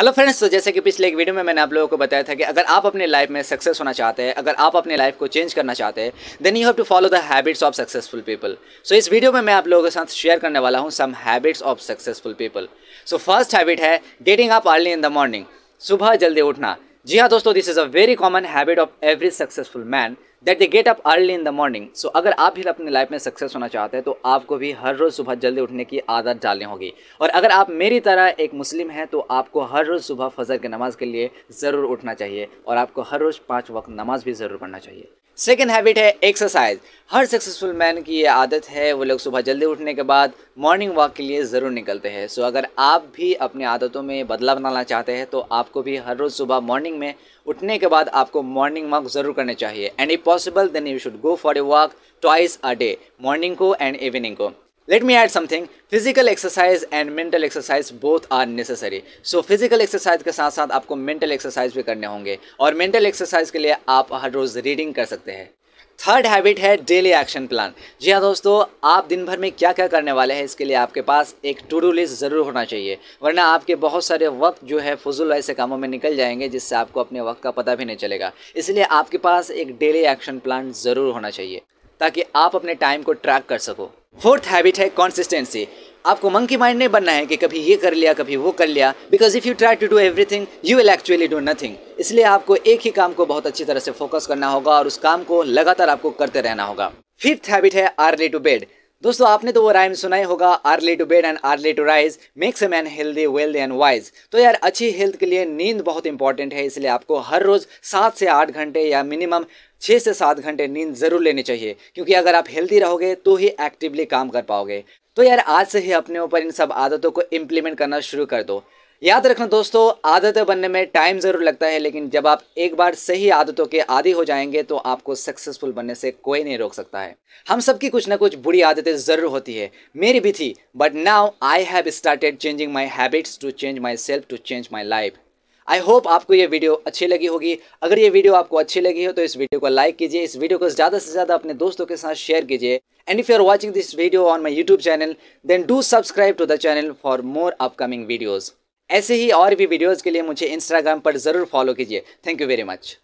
hello friends तो जैसे कि पिछले एक वीडियो में मैंने आप लोगों को बताया था कि अगर आप अपने लाइफ में सक्सेस होना चाहते हैं अगर आप अपने लाइफ को चेंज करना चाहते हैं then you have to follow the habits of successful people so इस वीडियो में मैं आप लोगों के साथ शेयर करने वाला हूँ some habits of successful people so first habit है डेटिंग आप अर्ली इन द मॉर्निंग सुबह जल्दी उठना जी हाँ दोस्तों this is a very common habit of every successful man that they get up early in the morning so अगर आप भी अपने लाइफ में सक्सेस होना चाहते हैं तो आपको भी हर रोज़ सुबह जल्दी उठने की आदत डालनी होगी और अगर आप मेरी तरह एक मुस्लिम हैं तो आपको हर रोज़ सुबह फजर की नमाज़ के लिए ज़रूर उठना चाहिए और आपको हर रोज़ पाँच वक्त नमाज़ भी ज़रूर पढ़ना चाहिए सेकेंड हैबिट है एक्सरसाइज हर सक्सेसफुल मैन की ये आदत है वो लोग सुबह जल्दी उठने के बाद मॉर्निंग वॉक के लिए ज़रूर निकलते हैं सो अगर आप भी अपनी आदतों में बदलाव बनाना चाहते हैं तो आपको भी हर रोज़ सुबह मॉर्निंग में उठने के बाद आपको मॉर्निंग वॉक ज़रूर करने चाहिए and if possible then you should go for a walk twice a day morning को एंड इवनिंग को let me add something physical exercise and mental exercise both are necessary so physical exercise के साथ साथ आपको mental exercise भी करने होंगे और मेंटल एक्सरसाइज के लिए आप हर रोज़ रीडिंग कर सकते हैं थर्ड हैबिट है डेली एक्शन प्लान जी हाँ दोस्तों आप दिन भर में क्या क्या करने वाले हैं इसके लिए आपके पास एक टू डू लिस्ट ज़रूर होना चाहिए वरना आपके बहुत सारे वक्त जो है फजूल ऐसे कामों में निकल जाएंगे जिससे आपको अपने वक्त का पता भी नहीं चलेगा इसलिए आपके पास एक डेली एक्शन प्लान ज़रूर होना चाहिए ताकि आप अपने टाइम को ट्रैक कर सको फोर्थ हैबिट है कॉन्सिस्टेंसी आपको मंकी माइंड नहीं बनना है कि कभी ये कर लिया कभी वो कर लिया because if you try to do everything you will actually do nothing इसलिए आपको एक ही काम को बहुत अच्छी तरह से फोकस करना होगा और उस काम को लगातार आपको करते रहना होगा फिफ्थ हैबिट है अर्ली टू बेड दोस्तों आपने तो वो राइम सुना ही होगा early to bed and early to rise makes a man healthy wealthy and wise तो यार अच्छी हेल्थ के लिए नींद बहुत इंपॉर्टेंट है इसलिए आपको हर रोज़ सात से आठ घंटे या मिनिमम छः से सात घंटे नींद ज़रूर लेनी चाहिए क्योंकि अगर आप हेल्दी रहोगे तो ही एक्टिवली काम कर पाओगे तो यार आज से ही अपने ऊपर इन सब आदतों को इम्प्लीमेंट करना शुरू कर दो याद रखना दोस्तों आदतें बनने में टाइम ज़रूर लगता है लेकिन जब आप एक बार सही आदतों के आदि हो जाएंगे तो आपको सक्सेसफुल बनने से कोई नहीं रोक सकता है हम सबकी कुछ ना कुछ बुरी आदतें ज़रूर होती है मेरी भी थी but now I have started changing my habits to change myself to change my life I hope आपको ये वीडियो अच्छी लगी होगी अगर ये वीडियो आपको अच्छी लगी हो तो इस वीडियो को लाइक कीजिए इस वीडियो को ज़्यादा से ज़्यादा अपने दोस्तों के साथ शेयर कीजिए and if you are watching this video on my YouTube channel then do subscribe to the channel for more upcoming videos ऐसे ही और भी वीडियोज़ के लिए मुझे इंस्टाग्राम पर ज़रूर फॉलो कीजिए थैंक यू वेरी मच